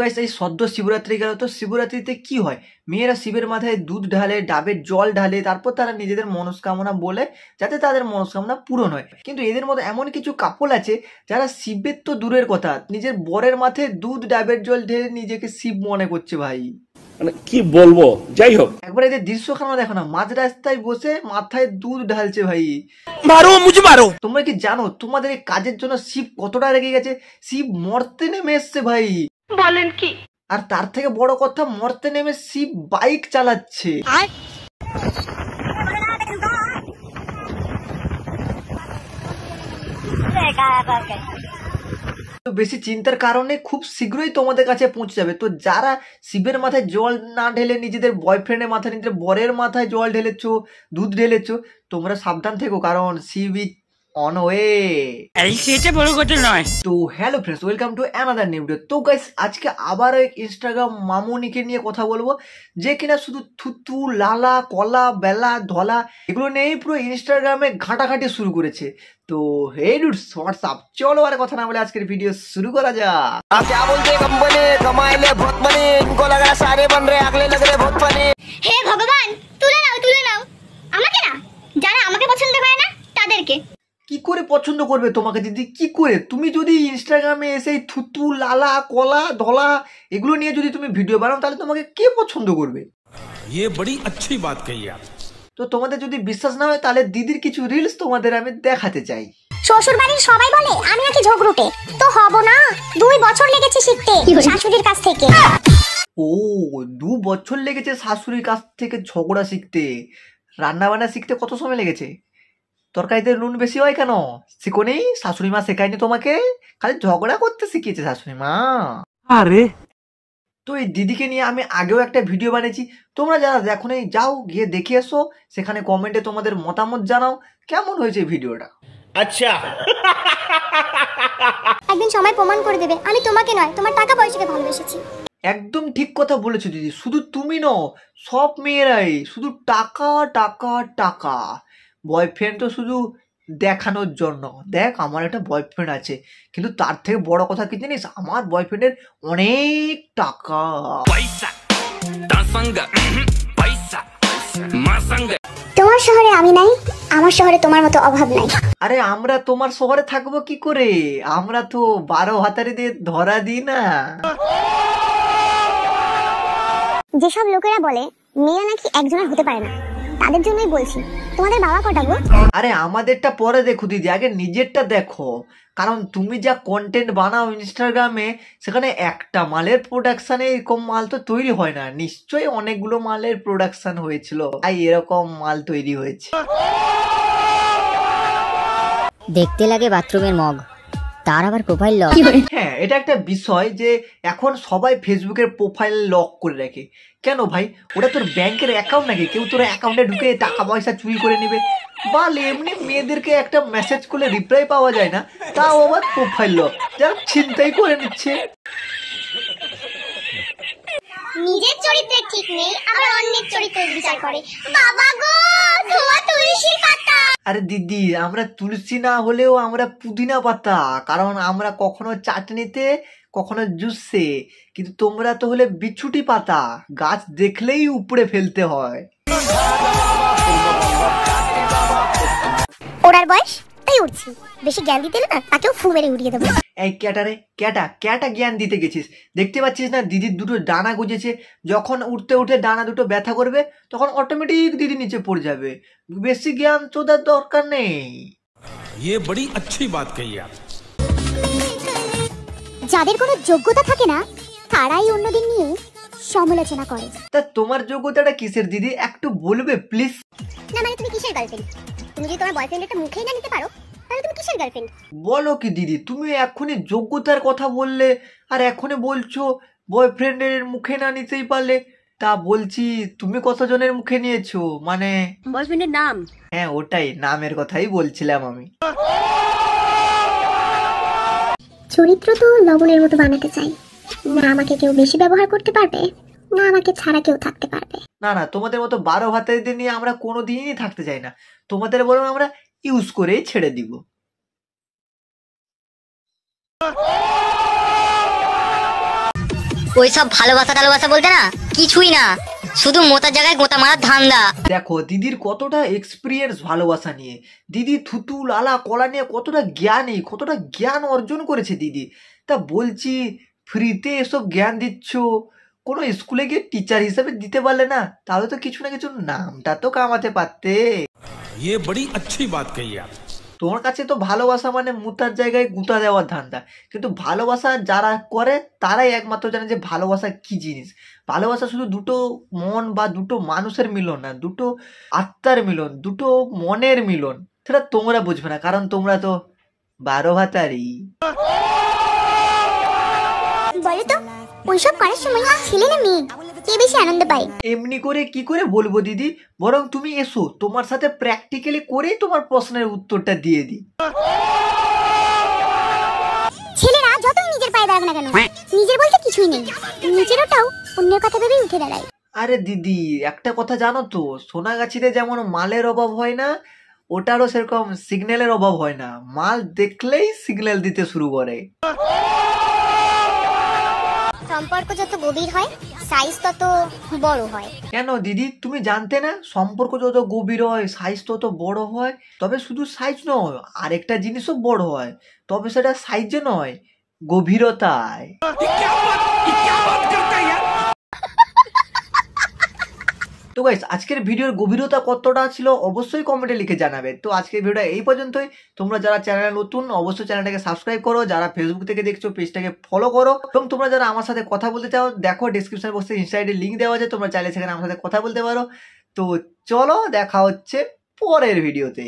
Guys এই সদ্য শিবরাত্রি গেল তো শিবরাত্রিতে কি হয় মেয়েরা শিবের মাথায় দুধ ঢালে ডাবের জল ঢালে তারপর তারা নিজেদের মনস্কামনা বলে যাতে তাদের মনস্কামনা পূরণ হয় কিন্তু এদের মতো এমন কিছু কাপল আছে যারা শিবের তো দূরের কথা নিজের বরের মাথায় দুধ ডাবের জল ঢেলে নিজেকে শিব মনে করছে ভাই মানে কি বলবো যাই হোক একবার এদের দৃশ্য খানা দেখো না মাঝ রাস্তায় বসে মাথায় দুধ ঢালছে ভাই মারো মুছে মারো তোমরা কি জানো তোমাদের এই কাজের জন্য শিব কতটা রেগে গেছে শিব মরতে নেমে এসছে ভাই বলেন কি আর তার থেকে বড় কথা মরতে নেমে শিব বাইক চালাচ্ছে তো বেশি চিন্তার কারণে খুব শীঘ্রই তোমাদের কাছে পৌঁছে যাবে তো যারা শিবের মাথায় জল না ঢেলে নিজেদের বয়ফ্রেন্ডের মাথায় নিজেদের বরের মাথায় জল ঢেলেছো দুধ ঢেলেছো তোমরা সাবধান থেকো কারণ শিব অন ওয়ে বড় কথা নয় তো hello friends welcome to another new video তো গাইস আজকে আবারও এক ইনস্টাগ্রাম মামুনিকে নিয়ে কথা বলবো যে কিনা শুধু থুতু লালা কলা বেলা ধলা এগুলো নিয়েই পুরো ইনস্টাগ্রামে ঘাঁটাঘাঁটি শুরু করেছে তো হে ডুড হোয়াটসঅ্যাপ চলো আর কথা না বলে আজকের ভিডিও শুরু করা যা आप क्या बोलते कंपनी कमाई ले হে ভগবান তুলে নাও তুলে নাও আমাকে না যারা আমাকে পছন্দ করে না তাদেরকে কি করে পছন্দ করবে তোমাকে দিদি কি করে তুমি যদি ইনস্টাগ্রামে এসে থুতু লালা কলা ধলা এগুলো নিয়ে যদি তুমি ভিডিও বানাও তাহলে তোমাকে কে পছন্দ করবে ये बड़ी अच्छी बात कही তো তোমাদের যদি বিশ্বাস না হয় তাহলে দিদির কিছু রিলস তোমাদের আমি দেখাতে চাই শ্বশুর বাড়ির সবাই বলে আমি নাকি ঝগড়ুটে তো হব না দুই বছর লেগেছে শিখতে শাশুড়ির কাছ থেকে ও দু বছর লেগেছে শাশুড়ির কাছ থেকে ঝগড়া শিখতে রান্না বান্না শিখতে কত সময় লেগেছে তরকারিতে নুন বেশি হয় কেন শিখোনি শাশুড়ি মা শেখায়নি তোমাকে খালি ঝগড়া করতে শিখিয়েছে শাশুড়ি মা আরে তো এই দিদিকে নিয়ে আমি আগেও একটা ভিডিও বানিয়েছি তোমরা যারা এখন এই যাও গিয়ে দেখে এসো সেখানে কমেন্টে তোমাদের মতামত জানাও কেমন হয়েছে ভিডিওটা আচ্ছা একদিন সময় প্রমাণ করে দেবে আমি তোমাকে নয় তোমার টাকা পয়সাকে ভালোবেসেছি একদম ঠিক কথা বলেছো দিদি শুধু তুমি নও সব মেয়েরাই শুধু টাকা টাকা টাকা বয়ফ্রেন্ড তো শুধু দেখানোর জন্য দেখ আমার একটা বয়ফ্রেন্ড আছে কিন্তু তার থেকে বড় কথা কি জানিস আমার বয়ফ্রেন্ডের অনেক টাকা তোমার শহরে আমি নাই আমার শহরে তোমার মতো অভাব নাই আরে আমরা তোমার শহরে থাকবো কি করে আমরা তো বারো হাতারি দিয়ে ধরা দিই না যেসব লোকেরা বলে মেয়ে নাকি একজনের হতে পারে না তাদের জন্যই বলছি তোমাদের বাবা কটা গো আরে আমাদেরটা পরে দেখো দিদি আগে নিজেরটা দেখো কারণ তুমি যা কন্টেন্ট বানাও ইনস্টাগ্রামে সেখানে একটা মালের প্রোডাকশানে এরকম মাল তো তৈরি হয় না নিশ্চয়ই অনেকগুলো মালের প্রোডাকশান হয়েছিল তাই এরকম মাল তৈরি হয়েছে দেখতে লাগে বাথরুমের মগ তার আবার প্রোফাইল লক হ্যাঁ এটা একটা বিষয় যে এখন সবাই ফেসবুকের প্রোফাইল লক করে রাখে কেন ভাই ওটা তোর ব্যাংকের অ্যাকাউন্ট নাকি কেউ তোর অ্যাকাউন্টে ঢুকে টাকা পয়সা চুরি করে নেবে বা এমনি মেয়েদেরকে একটা মেসেজ করলে রিপ্লাই পাওয়া যায় না তাও আবার প্রোফাইল লক যারা ছিনতাই করে নিচ্ছে নিজের চরিত্রে ঠিক নেই আবার অন্যের চরিত্রে বিচার করে বাবা গো আরে দিদি আমরা তুলসী না হলেও আমরা পুদিনা পাতা কারণ আমরা কখনো চাটনিতে কখনো জুসে কিন্তু তোমরা তো হলে বিছুটি পাতা গাছ দেখলেই উপড়ে ফেলতে হয় ওনার বয়স ক্যাটাই উড়ছি বেশি জ্ঞান দিতে না তাকেও ফু মেরে উড়িয়ে দেবো এই ক্যাটা রে ক্যাটা ক্যাটা জ্ঞান দিতে গেছিস দেখতে পাচ্ছিস না দিদির দুটো ডানা গুজেছে যখন উঠতে উঠে ডানা দুটো ব্যথা করবে তখন অটোমেটিক দিদি নিচে পড়ে যাবে বেশি জ্ঞান চোদার দরকার নেই ये বড়ি আচ্ছি বাত কই आप যাদের কোনো যোগ্যতা থাকে না তারাই অন্যদের নিয়ে সমালোচনা করে তা তোমার যোগ্যতাটা কিসের দিদি একটু বলবে প্লিজ না মানে তুমি কিসের গার্লফ্রেন্ড তুমি যদি তোমার বয়ফ্রেন্ডের একটা মুখেই না নিতে পারো তাহলে তুমি কিসের গার্লফ্রেন্ড বলো কি দিদি তুমি এখনই যোগ্যতার কথা বললে আর এখনই বলছো বয়ফ্রেন্ডের মুখে না নিতেই পারলে তা বলছি তুমি কতজনের মুখে নিয়েছো মানে বয়ফ্রেন্ডের নাম হ্যাঁ ওটাই নামের কথাই বলছিলাম আমি চরিত্র তো লবণের মতো বানাতে চাই না আমাকে কেউ বেশি ব্যবহার করতে পারবে না আমাকে ছাড়া কেউ থাকতে পারবে না না তোমাদের মতো বারো দিন নিয়ে আমরা কোনোদিনই থাকতে চাই না তোমাদের বরং আমরা ইউজ করেই ছেড়ে দিব ওই সব ভালোবাসা টালোবাসা বলতে না কিছুই না শুধু মোটা জায়গায় গোটা মারার ধান্দা দেখো দিদির কতটা এক্সপিরিয়েন্স ভালোবাসা নিয়ে দিদি থুতু লালা কলা নিয়ে কতটা জ্ঞানী কতটা জ্ঞান অর্জন করেছে দিদি তা বলছি ফ্রিতে এসব জ্ঞান দিচ্ছ কোনো স্কুলে গিয়ে টিচার হিসেবে দিতে পারলে না তাহলে তো কিছু না কিছু নামটা তো কামাতে পারতে ये अच्छी बात कही তোমার কাছে তো ভালোবাসা মানে মুতার জায়গায় গুতা দেওয়ার ধান্দা কিন্তু ভালোবাসা যারা করে তারাই একমাত্র জানে যে ভালোবাসা কি জিনিস ভালোবাসা শুধু দুটো মন বা দুটো মানুষের মিলন না দুটো আত্মার মিলন দুটো মনের মিলন সেটা তোমরা বুঝবে না কারণ তোমরা তো বারো ভাতারি বলে তো ওইসব করার সময় ছেলে না মেয়ে কে বেশি আনন্দ পায় এমনি করে কি করে বলবো দিদি বরং তুমি এসো তোমার সাথে প্র্যাকটিক্যালি করেই তোমার প্রশ্নের উত্তরটা দিয়ে দিই ছেলেরা যতই নিজের পায়ে দাঁড়াবে না কেন হ্যাঁ। নিজের বলতে কিছুই নেই নিজের ওটাও অন্যের কথা ভেবে উঠে দাঁড়ায় আরে দিদি একটা কথা জানো তো সোনাগাছিতে যেমন মালের অভাব হয় না ওটারও সেরকম সিগন্যালের অভাব হয় না মাল দেখলেই সিগন্যাল দিতে শুরু করে সম্পর্ক যত গভীর হয় সাইজ তত বড় হয় কেন দিদি তুমি জানতে না সম্পর্ক যত গভীর হয় সাইজ তত বড় হয় তবে শুধু সাইজ নয় আরেকটা জিনিসও বড় হয় তবে সেটা সাইজে নয় গভীরতায় তো গাইস আজকের ভিডিওর গভীরতা কতটা ছিল অবশ্যই কমেন্টে লিখে জানাবে তো আজকের ভিডিওটা এই পর্যন্তই তোমরা যারা চ্যানেলে নতুন অবশ্যই চ্যানেলটাকে সাবস্ক্রাইব করো যারা ফেসবুক থেকে দেখছো পেজটাকে ফলো করো এবং তোমরা যারা আমার সাথে কথা বলতে চাও দেখো ডিসক্রিপশন বক্সে ইনসাইডে লিঙ্ক দেওয়া আছে তোমরা চাইলে সেখানে আমার সাথে কথা বলতে পারো তো চলো দেখা হচ্ছে পরের ভিডিওতে